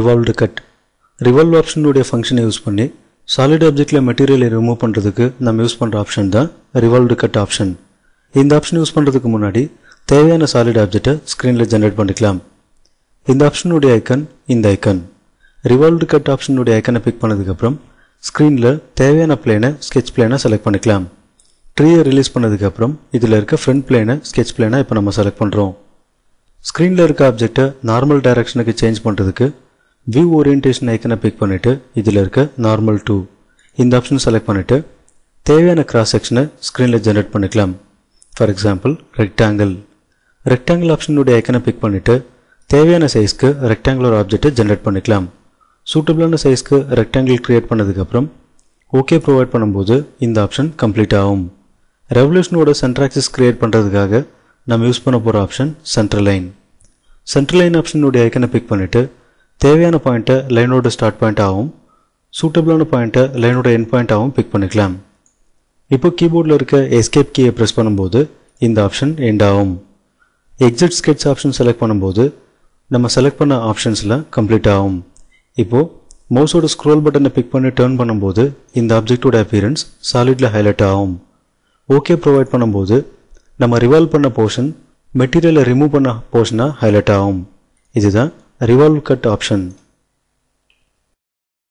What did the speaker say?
cut cut revolve ஆப்ஷனுடைய ஃபங்க்ஷனை use பண்ணி solid objectல மெட்டீரியலை ரிமூவ் பண்ணுறதுக்கு நம்ம யூஸ் பண்ணுற ஆப்ஷன் தான் revolved கட் ஆப்ஷன் இந்த ஆப்ஷன் யூஸ் பண்ணுறதுக்கு முன்னாடி தேவையான சாலிட் object ஸ்க்ரீனில் ஜென்ரேட் பண்ணிக்கலாம் இந்த ஆப்ஷனுடைய icon இந்த ஐக்கன் ரிவால்வ்டு கட் ஆப்ஷனுடைய ஐக்கனை பிக் பண்ணதுக்கப்புறம் ஸ்க்ரீனில் தேவையான பிளேனை ஸ்கெச் plane செலக்ட் பண்ணிக்கலாம் ட்ரீயை ரிலீஸ் பண்ணதுக்கப்புறம் இதில் இருக்க ஃப்ரண்ட் பிளேனை ஸ்கெச் பிளேனை இப்போ நம்ம செலக்ட் பண்ணுறோம் ஸ்க்ரீனில் இருக்க object நார்மல் directionக்கு சேஞ்ச் பண்ணுறதுக்கு வியூ ஓரியன்டேஷன் ஐக்கனை பிக் பண்ணிவிட்டு இதில் இருக்க நார்மல் டூ இந்த ஆப்ஷன் செலக்ட் பண்ணிவிட்டு தேவையான கிராஸ் செக்ஷனை ஸ்க்ரீனில் ஜென்ரேட் பண்ணிக்கலாம் ஃபார் எக்ஸாம்பிள் ரெக்டாங்கிள் ரெக்டாங்கிள் ஆப்ஷனுடைய ஐக்கனை பிக் பண்ணிவிட்டு தேவையான சைஸ்க்கு ரெக்டாங்குலர் ஆப்ஜெக்ட்டை ஜென்ரேட் பண்ணிக்கலாம் சூட்டபிளான சைஸ்க்கு ரெக்டாங்கிள் க்ரியேட் பண்ணதுக்கப்புறம் ஓகே ப்ரொவைட் பண்ணும்போது இந்த ஆப்ஷன் கம்ப்ளீட் ஆகும் ரெவல்யூஷனோட சென்ட்ராக்சிஸ் க்ரியேட் பண்ணுறதுக்காக நம்ம யூஸ் பண்ண போகிற option central line central line ஆப்ஷனுடைய ஐக்கனை பிக் பண்ணிவிட்டு தேவையான பாயிண்ட்டை லைனோட ஸ்டார்ட் பாயிண்ட்டாகவும் சூட்டபிளான பாயிண்ட்டை லைனோட என் பாயிண்ட்டாகவும் பிக் பண்ணிக்கலாம் இப்போ கீபோர்டில் இருக்க எஸ்கேப் கீயை ப்ரெஸ் பண்ணும்போது இந்த ஆப்ஷன் எண்ட் ஆகும் எக்ஸிட் ஸ்கெட்ச் ஆப்ஷன் செலக்ட் பண்ணும்போது நம்ம செலக்ட் பண்ண ஆப்ஷன்ஸில் கம்ப்ளீட் ஆகும் இப்போது மவுஸோட ஸ்க்ரோல் பட்டனை பிக் பண்ணி டேர்ன் பண்ணும்போது இந்த ஆப்ஜெக்டோட அப்பியரன்ஸ் சாலிடில் ஹைலைட் ஆகும் ஓகே ப்ரொவைட் பண்ணும்போது நம்ம ரிவால்வ் பண்ண போர்ஷன் மெட்டீரியலை ரிமூவ் பண்ண போர்ஷனாக ஹைலைட் ஆகும் இதுதான் revolve cut option